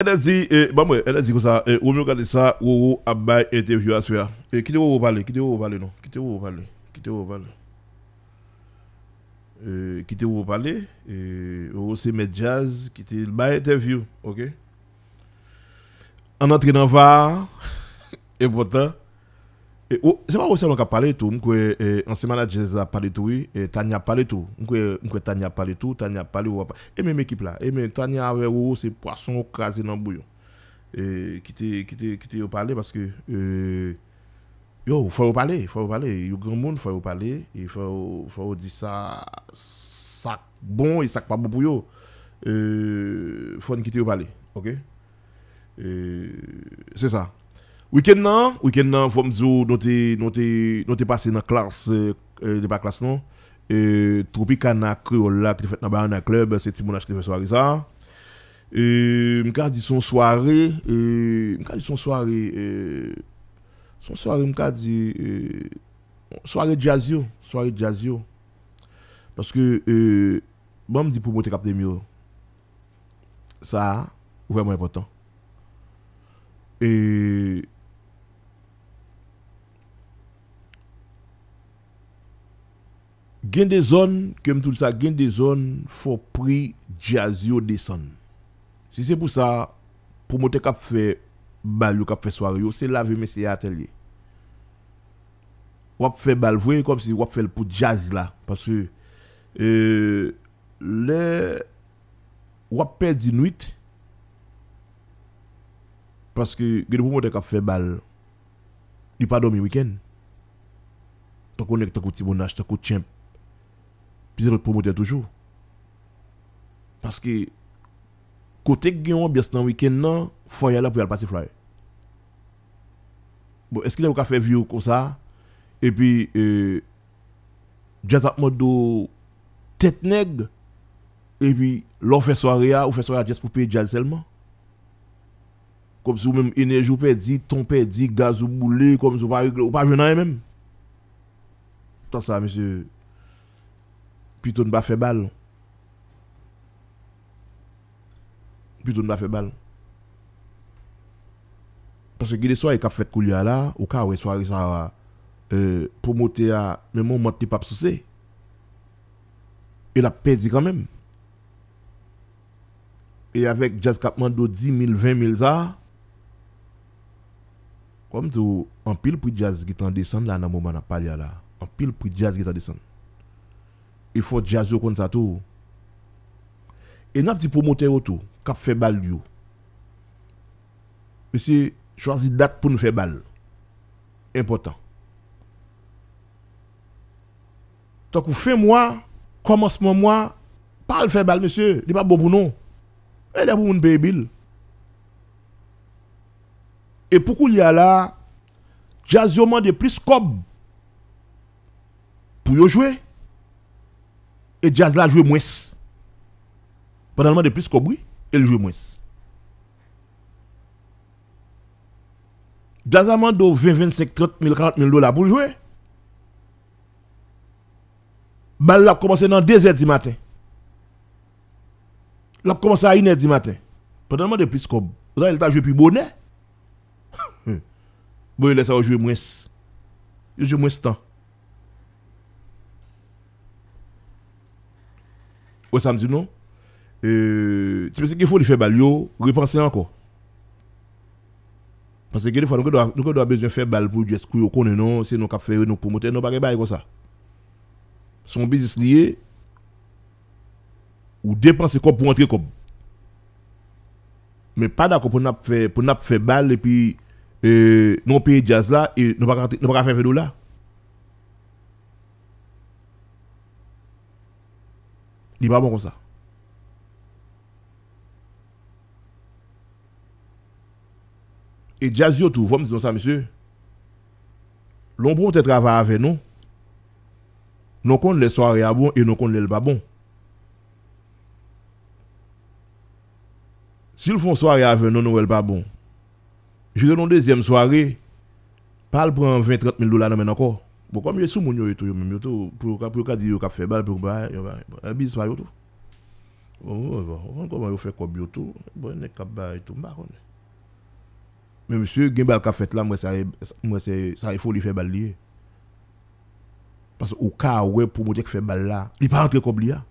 Elle a dit, dit enezi ça, eh, ou mwen eh, gade ça, ou ou abay interview à ce Et qu'il vous pale, ce ou vous parler non, Qu'est-ce vous parler, kite vous parler? Eh, vous eh, met jazz, a interview, ok? en entrée va, et pourtant... Et c'est pas aussi long qu'à parler tout. Mkwe, en ce moment-là, j'ai déjà parlé tout, Et Tania parlé tout. Mkwe, mkwe Tania parlé tout, Tania parlé ou pas. Et même équipe là. Et même Tania avec ou c'est poisson crasé dans le bouillon. Et qui était, qui était, qui parler parce que, euh, yo, faut vous parler, faut vous parler. Y'a grand monde, faut vous parler. Il faut, faut dire ça, ça bon et ça pas bon pour vous. Euh, faut quitter au parler. Ok? Euh, c'est ça. Week-end nan, week-end nan, fòm zo, nou te pase nan klas, euh, eh, eh, de pa klas non, et eh, Tropicana nan kreol la, ki te fèt nan baran nan klub, se ti moun ki te fè soare sa. E, mka di son soare, et mka di son soare, e, son soirée mka di, e, soare jazz yo, soare jazz yo. Paske, bon mdi pou mwote mieux myo, sa, vwèman important. et Gen de zon, kem tou sa gen de zon, fo pri jaz yo de san. Si se pou sa, pou mwote kap fe bal yo kap fe swaryo, se la ve mese ya atelye. Wap fe bal, vwe kom si wap fel pou jaz la. Paske, e, le wap pe di nwit. Paske gen pou mwote kap fe bal, di pa domi wiken. Toko nek, toko tibonaj, toko tjemp. puis l'autre promoteur toujours. Parce que, côté Guillaume, bien dans le week-end, il faut y aller pour y aller passer flyer. Bon, est-ce qu'il a fait vieux comme ça? Et puis, euh, Jazz de tête nègre, et puis, l'on fait soirée, ou fait soirée Jazz pour payer Jazz seulement? Comme si vous même énergie ou perdit, ton perdit, gaz ou boulet, comme si vous pas venir même. Tant ça, monsieur. Plitoun ba fe bal. Plitoun ba fe bal. Paske gile swa e kap fet kou li ala, ou ka we swa e sa euh, promote ya, men moun mot li pap sou se, e la pedi kan men. E avek jazz kapman do 10.000, 20.000 za, wèm tou, an pil pou jazz git an desen la nan mouman apal ya la. An pil pou jazz git an desen. Il faut jazz comme ça tout. Et n'a petit promoteur autour qui fait balle yo. Monsieur choisi date pour nous faire balle. Important. Donc vous fait moi. commencement moi pas le faire balle monsieur, il pas bon pour nous. Elle est pour une Et pour qu'il y a là, Jazz de plus cob pour jouer. Et Jazz là joue moins. Pendant le moment de plus bruit, il joue moins. Jazz a 20, 25, 30 000, 40 000 dollars pour jouer. il a commencé dans 2 heures du matin. L'a commencé à 1 heure du matin. Pendant le moment de plus il a joué plus bonnet. bon, il a jouer moins. Il joue moins de temps. Wè samzi nou, euh, sepese ki foun li fè bal yo, ripanse anko. Pase geni fwa, nou ke do a bezwen fè bal pou jes kou yo konen nou, se nou kap fè yo, nou pou moten, nou pa ge bay kon sa. Son bizis liye, ou depanse kop pou antre kop. Me pa da ko pou nap fè bal, nou paye jaz la, nou pa ka fè vedou la. Il n'est pas bon comme ça. Et Jazio, tout, vous me dites ça, monsieur. L'ombre, peut travaille avec nous. Nous comptons les soirées à bon et nous comptons les pas bon. S'ils font soirée avec nous, nous, pas bon. J'irai dans deuxième soirée, pas le prendre 20-30 000 dollars, non, mais encore. Bon, comme sous mon yo tout, même tout, pour pour dire qu'il fait balle, pour bah, yo bah, un bis pas yo tout. Oh, bon, oh, oh, oh, comment yo fait quoi bio tout, bon, n'est qu'à bah tout, bah on. Mais monsieur, gain balle qu'a fait là, moi ça moi c'est ça il faut lui faire balle lié. Parce au cas ouais pour monter que faire bal là, il pas rentrer comme là.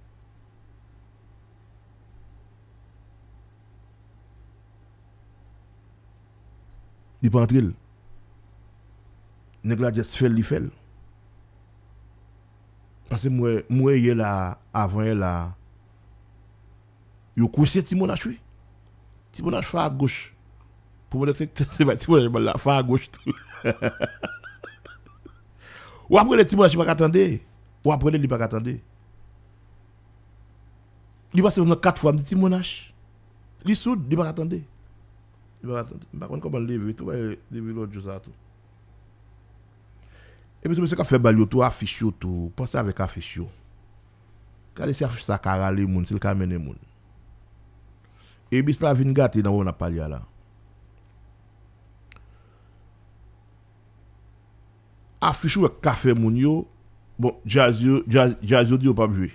Il pas rentrer. Nèg la juste fait, il fait. Pase mwe ye la, avon ye la, yo kousye timonash we? Timonash fwa gwoch. Pou mwen etek, timonash mwen la fwa gwoch tou. Wap wene timonash wak atande? Wap wene li wak atande? Li wase vwen kat fwa mwen di timonash? Li soud, li wak atande? Li wak atande? Bak wane koman levi, to wane levi lo djozato. Ebis mwen se kafe balyo tou, afish yo tou, pa se avek afish yo. Kale se afish sa karale moun, se l ka mene moun. Ebis la vin gati nan wè wè napal ya la. Afish yo e kafe moun yo, bon, jaz yo diyo pa mwen.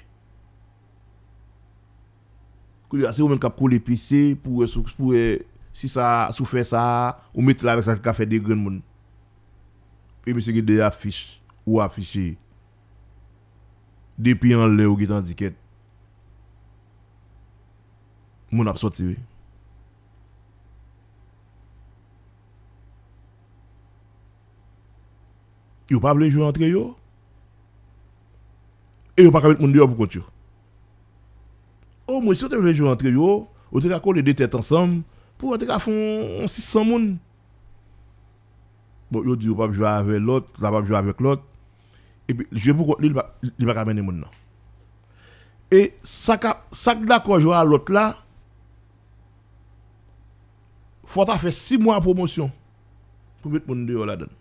Kou yase wè men kap kou li pise, pou wè si sa soufe sa, ou mit la vek sa kafe digren moun. pe mi se git de afish ou afishi depi an le ou git an ziket moun ap sotive. Yo pa vle jou antre yo e yo pa kabit moun diyo pou kont yo. Ou oh, moun si yo te vle jou antre yo ou te ka kol de detet ansam pou an te ka fon 600 moun bon, yo dit pas joué avec l'autre, ça pas joué avec l'autre. Et puis, je pour lui, il va ramener mon nom. Et ça, ça d'accord joué à l'autre là, faut faire 6 mois de promotion pour mettre mon dehors là-dedans.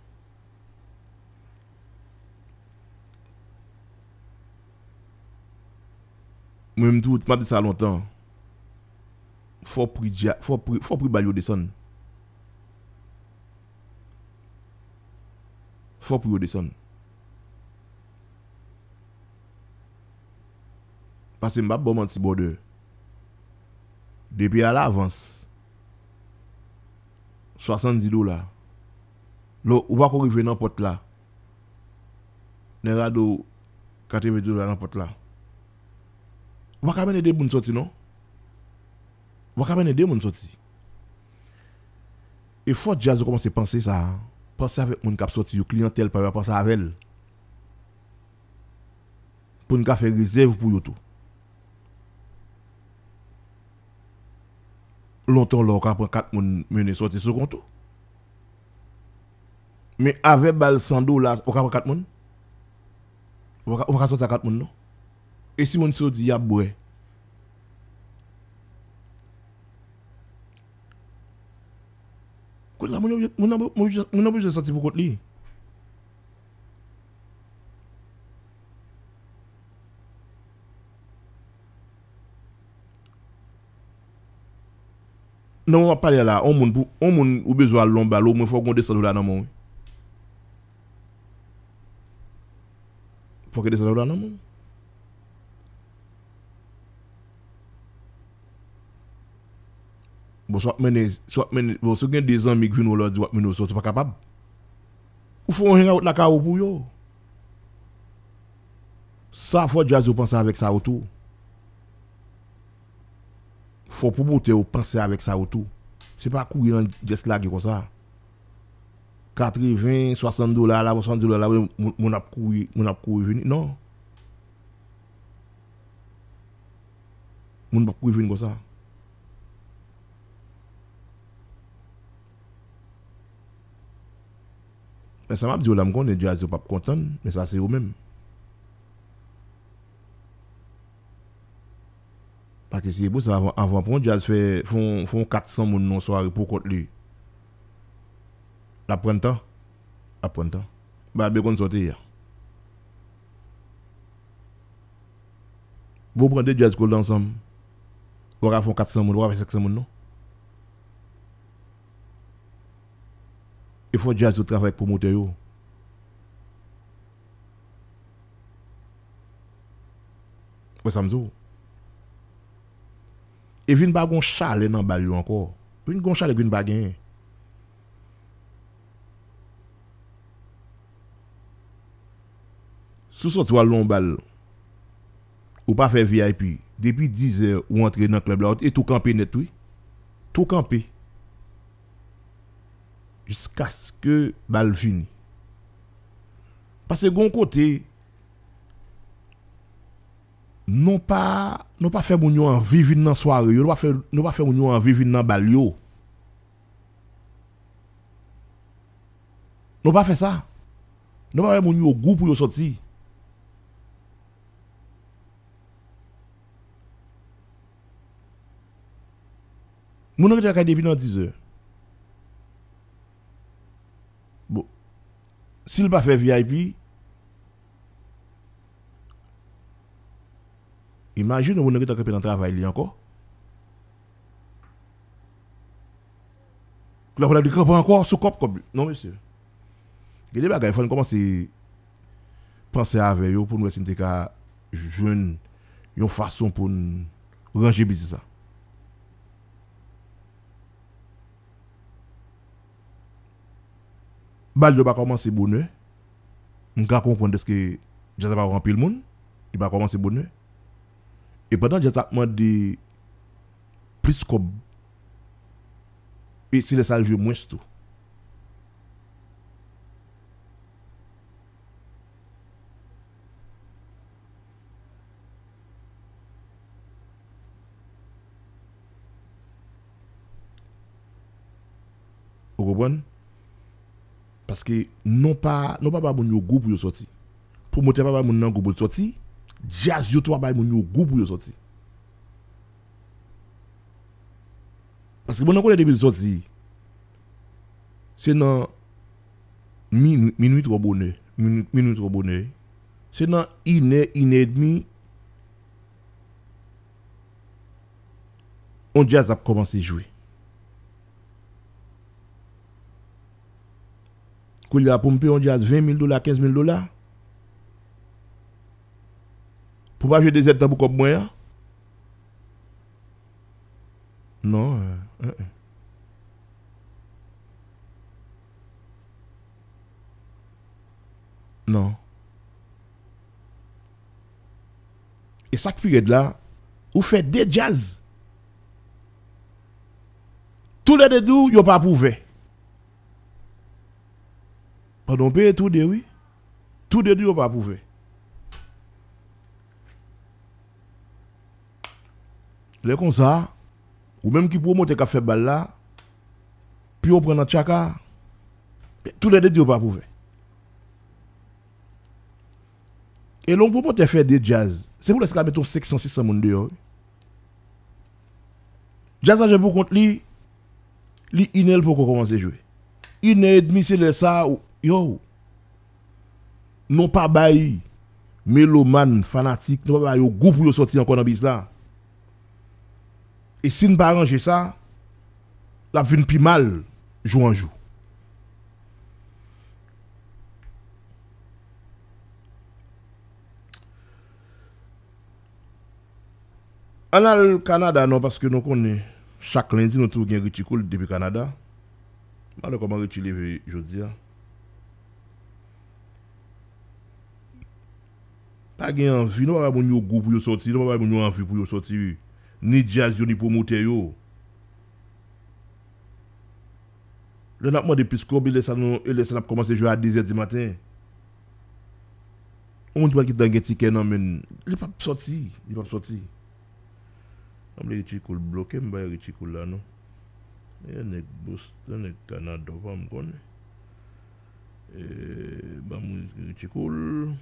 Même tout, m'a dit ça longtemps. Faut prier, faut prier, faut prier, faut descendre. faut pour descendre. Parce que je ne bon petit border. Depuis à l'avance, 70 dollars. Là, ou va qu'on arrive dans porte là. Les radeaux, 80 dollars dans porte là. Ou pas qu'on amène des bonnes sorties, non? Ou pas qu'on amène des bonnes sorties. Et faut déjà commencer à penser ça. Hein? penser avec mon cap sorti clientèle pas pas penser avec elle pour nous faire réserve pour tout longtemps là on prend 4 moun mener sorti sur tout. mais avec bal 100 dollars on prend 4 moun on va sortir 4 moun non et si mon sorti y a boire Moun nan pou jese sati non, pou kont li. Nan wap pale la, an moun ou bezwa lomba, loun moun fok moun dese lola nan moun. Fok dese lola nan moun. Bo sou bon, gen de zan mik vin ou la, di wap men ou sou se pa kapab. Ou foun jen aout la ka ou pou yo. Sa fwa jaz ou pansa avek sa ou tou. Fwa pou mouten ou pansa avek sa ou tou. Se pa kou yon jes lag yo kwa sa. Katri vin, sasan do la la, moun ap kou yon vin. Non. Moun ap kou yon vin kwa sa. Mais ça m'a dit, oh, là, je ne suis pas content, mais ça, c'est eux-mêmes. Parce que c'est vous ça, avant, avant pour Dieu, fait font, font 400 personnes non soirée pour contre lui. La printemps, La printemps, temps. Bah, bien qu'on sortir. Vous prenez Dieu ensemble. Vous avez 400 personnes, vous avez 500 personnes, non? Il faut déjà au travail pour monter. Ou ça me dit. Et vin pas gon chalet dans bal encore. Vin gon chalet vin pas gagner. Sous son toile long bal. Ou pas faire VIP. Depuis 10 heures ou entrer dans le club là et tout camper net oui. Tout camper jusqu'à ce que bal fini. Parce que bon côté, non pas non pas faire mon en vivre dans soirée, non pas faire non pas faire mon en vivre dans bal yo. Non pas faire ça. Non pas faire mon au groupe pour sortir. Mon regard depuis dans 10 heures. s'il va faire VIP, imagine on est occupé dans le travail encore. Là, on a dit encore sous cop comme. Non, monsieur. Il y a des bagages, faut à penser avec eux pour nous essayer de jouer une façon pour nous ranger business. Bal yo pa komanse bonwe, mka konponde eske jazap ap rampil moun, li pa komanse bonwe. E padan jazap mande plis kob, e si le saljwe mwens tou. Ou gobon? parce que non pas non pas mon groupe pour sortir pour monter pas mon groupe pour sortir jazz yo toi mon groupe pour sortir parce que bon depuis sortir c'est non minuit trop bonheur minuit minuit trop bonheur c'est non une une et demi on jazz a commencé jouer qu'il a pour me payer jazz 20 000 dollars, 15 000 dollars. Pour pas jouer des aides pour comme moi. Hein? Non. Euh, euh, euh. Non. Et ça qui là, vous faites des jazz. Tous de deux, vous n'avez pas prouvé. Pendant paye tout de oui, tout de on pas prouvé. Les comme ça, ou même qui promote qu'a fait balle là, puis on prend un tchaka, tout les deux on pas prouvé. Et l'on promote faire des jazz. C'est pour ça ton mettre 500 600 monde dehors. Jazz j'ai pour compte lui, lui inel pour commencer à jouer. Une et demi c'est le ça yo, non pas bail méloman, fanatique, non pas ne groupe pour yo sortir en dans bis Et si nous pas arrangé ça, la vie plus mal, jour en jour. On a le Canada, non, parce que nous connaissons chaque lundi, nous avons un depuis le Canada. Je ne sais pas comment vu A gen anvi, nan wap wap moun yo go pou yo soti, nan wap wap moun yo anvi pou yo soti, ni jaz yo, ni pou mouten yo. Le nap mwa de piskop, le san e ap komanse jwa a dizet di maten. O moun ti wak itan geti ken nan men, li pap soti, li pap soti. Nan mwen rechikoul blokè, mwen bay rechikoul la nou. E, nek Bost, nek Kanado, fam kon. E, mwen rechikoul.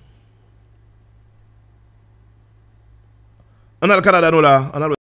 Anal kanal anou la.